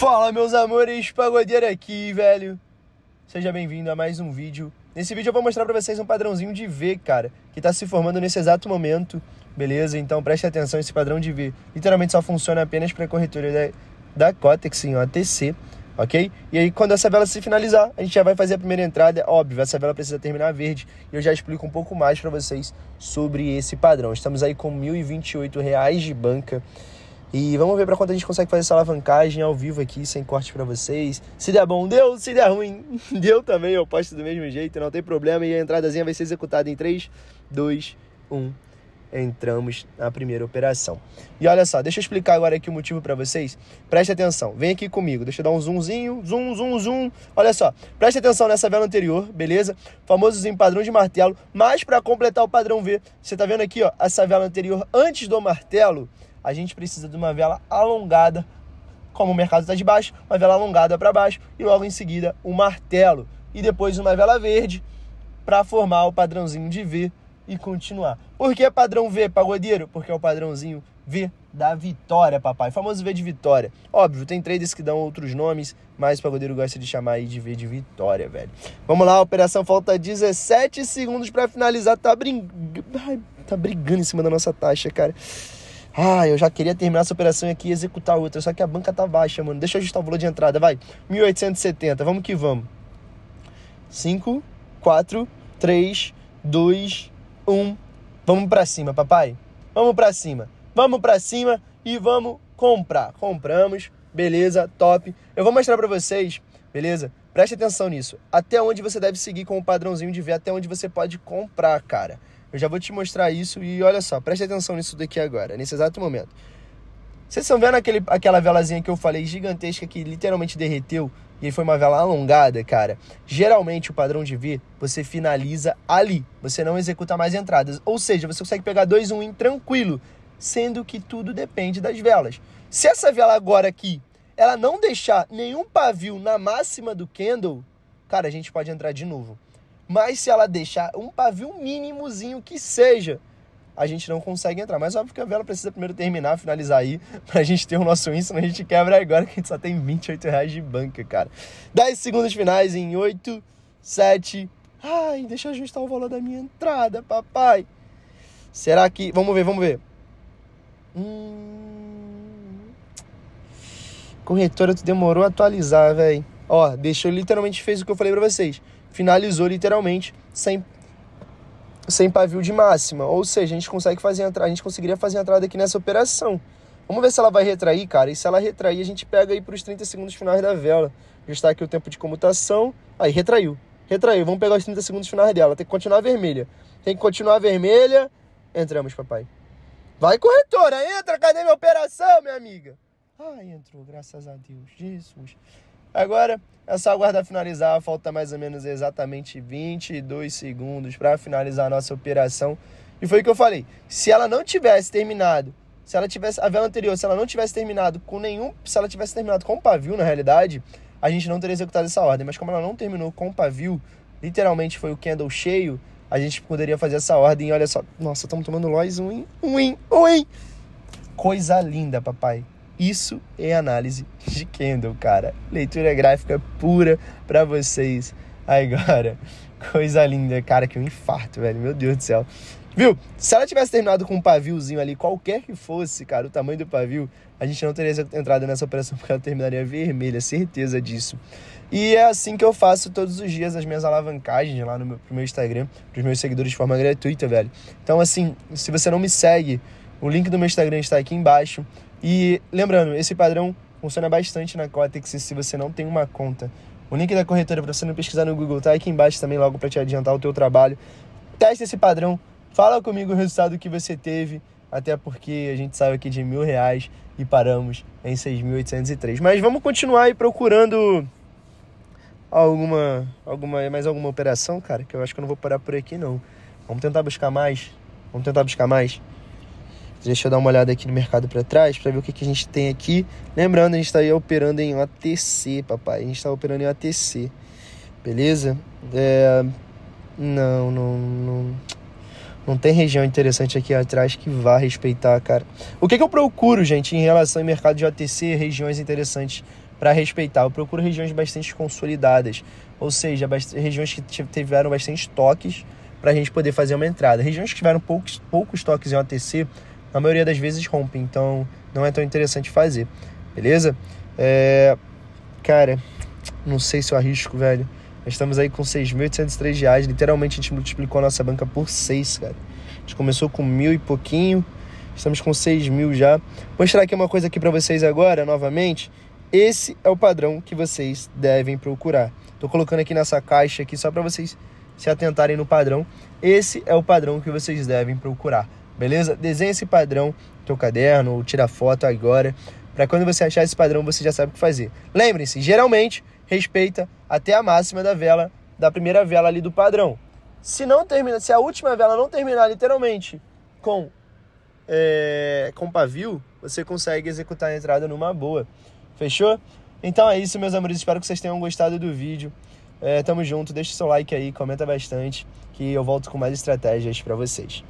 Fala meus amores, pagodeiro aqui, velho. Seja bem-vindo a mais um vídeo. Nesse vídeo eu vou mostrar para vocês um padrãozinho de V, cara, que está se formando nesse exato momento, beleza? Então preste atenção, esse padrão de V literalmente só funciona apenas para corretora da, da Cotex em OTC, ok? E aí quando essa vela se finalizar, a gente já vai fazer a primeira entrada, óbvio, essa vela precisa terminar verde, e eu já explico um pouco mais para vocês sobre esse padrão. Estamos aí com R$ 1.028 de banca, e vamos ver para quanto a gente consegue fazer essa alavancagem ao vivo aqui, sem corte para vocês. Se der bom, deu. Se der ruim, deu também. Eu posto do mesmo jeito, não tem problema. E a entradazinha vai ser executada em 3, 2, 1. Entramos na primeira operação. E olha só, deixa eu explicar agora aqui o motivo para vocês. Preste atenção, vem aqui comigo. Deixa eu dar um zoomzinho, zoom, zoom, zoom. Olha só, preste atenção nessa vela anterior, beleza? Famosozinho padrão de martelo. Mas para completar o padrão V, você tá vendo aqui, ó, essa vela anterior antes do martelo a gente precisa de uma vela alongada, como o mercado está de baixo, uma vela alongada para baixo e logo em seguida um martelo. E depois uma vela verde para formar o padrãozinho de V e continuar. Por que padrão V, pagodeiro? Porque é o padrãozinho V da vitória, papai. O famoso V de vitória. Óbvio, tem traders que dão outros nomes, mas o pagodeiro gosta de chamar aí de V de vitória, velho. Vamos lá, operação falta 17 segundos para finalizar. Tá, brin... Ai, tá brigando em cima da nossa taxa, cara. Ah, eu já queria terminar essa operação aqui e executar outra, só que a banca tá baixa, mano. Deixa eu ajustar o valor de entrada, vai. 1870, vamos que vamos. 5, 4, 3, 2, 1. Vamos para cima, papai. Vamos para cima. Vamos para cima e vamos comprar. Compramos. Beleza, top. Eu vou mostrar para vocês, beleza? Preste atenção nisso. Até onde você deve seguir com o padrãozinho de ver até onde você pode comprar, cara. Eu já vou te mostrar isso e olha só, preste atenção nisso daqui agora, nesse exato momento. Vocês estão vendo aquele, aquela velazinha que eu falei gigantesca que literalmente derreteu e foi uma vela alongada, cara? Geralmente o padrão de V você finaliza ali, você não executa mais entradas. Ou seja, você consegue pegar dois um em tranquilo, sendo que tudo depende das velas. Se essa vela agora aqui, ela não deixar nenhum pavio na máxima do candle, cara, a gente pode entrar de novo. Mas se ela deixar um pavio mínimozinho que seja, a gente não consegue entrar. Mas óbvio que a vela precisa primeiro terminar, finalizar aí, pra gente ter o nosso não a gente quebra agora que a gente só tem 28 reais de banca, cara. 10 segundos finais em 8, 7. Ai, deixa eu ajustar o valor da minha entrada, papai. Será que. Vamos ver, vamos ver. Hum... Corretora, tu demorou a atualizar, velho. Ó, deixou literalmente fez o que eu falei pra vocês finalizou literalmente sem sem pavio de máxima, ou seja, a gente consegue fazer a gente conseguiria fazer a entrada aqui nessa operação. Vamos ver se ela vai retrair, cara. E se ela retrair, a gente pega aí para os 30 segundos finais da vela. Já está aqui o tempo de comutação. Aí retraiu. Retraiu. Vamos pegar os 30 segundos finais dela. Tem que continuar vermelha. Tem que continuar vermelha. Entramos, papai. Vai, corretora, entra, cadê minha operação, minha amiga? Ai, entrou, graças a Deus. Jesus. Agora é só aguardar finalizar, falta mais ou menos exatamente 22 segundos para finalizar a nossa operação. E foi o que eu falei, se ela não tivesse terminado, se ela tivesse a vela anterior, se ela não tivesse terminado com nenhum, se ela tivesse terminado com pavio na realidade, a gente não teria executado essa ordem, mas como ela não terminou com pavio, literalmente foi o candle cheio, a gente poderia fazer essa ordem. Olha só, nossa, estamos tomando Lois, um, um, um. Coisa linda, papai. Isso é análise de Kendall, cara. Leitura gráfica pura para vocês agora. Coisa linda, cara, que um infarto, velho. Meu Deus do céu. Viu? Se ela tivesse terminado com um paviozinho ali, qualquer que fosse, cara, o tamanho do pavio, a gente não teria entrado nessa operação porque ela terminaria vermelha, certeza disso. E é assim que eu faço todos os dias as minhas alavancagens lá no meu, pro meu Instagram, pros meus seguidores de forma gratuita, velho. Então, assim, se você não me segue, o link do meu Instagram está aqui embaixo. E lembrando, esse padrão funciona bastante na Cotex se você não tem uma conta. O link da corretora para você não pesquisar no Google tá aqui embaixo também logo para te adiantar o teu trabalho. Teste esse padrão, fala comigo o resultado que você teve, até porque a gente saiu aqui de mil reais e paramos em 6.803. Mas vamos continuar aí procurando alguma, alguma, mais alguma operação, cara, que eu acho que eu não vou parar por aqui não. Vamos tentar buscar mais, vamos tentar buscar mais. Deixa eu dar uma olhada aqui no mercado para trás para ver o que, que a gente tem aqui. Lembrando, a gente está operando em ATC, papai. A gente está operando em ATC. Beleza? É... Não, não, não. Não tem região interessante aqui atrás que vá respeitar, cara. O que, que eu procuro, gente, em relação ao mercado de OTC, regiões interessantes para respeitar? Eu procuro regiões bastante consolidadas, ou seja, regiões que tiveram bastante toques para a gente poder fazer uma entrada. Regiões que tiveram poucos, poucos toques em ATC na maioria das vezes rompe, então não é tão interessante fazer, beleza? É, cara, não sei se eu arrisco, velho. Nós estamos aí com 6.803 reais. Literalmente a gente multiplicou a nossa banca por 6, cara. A gente começou com mil e pouquinho. Estamos com 6 mil já. Vou mostrar aqui uma coisa aqui para vocês agora, novamente. Esse é o padrão que vocês devem procurar. Tô colocando aqui nessa caixa aqui só para vocês se atentarem no padrão. Esse é o padrão que vocês devem procurar beleza? Desenhe esse padrão no teu caderno ou tira foto agora, para quando você achar esse padrão você já sabe o que fazer. lembre se geralmente respeita até a máxima da vela, da primeira vela ali do padrão. Se não termina, se a última vela não terminar literalmente com é, com pavio, você consegue executar a entrada numa boa. Fechou? Então é isso, meus amores. Espero que vocês tenham gostado do vídeo. É, tamo junto, deixa seu like aí, comenta bastante, que eu volto com mais estratégias para vocês.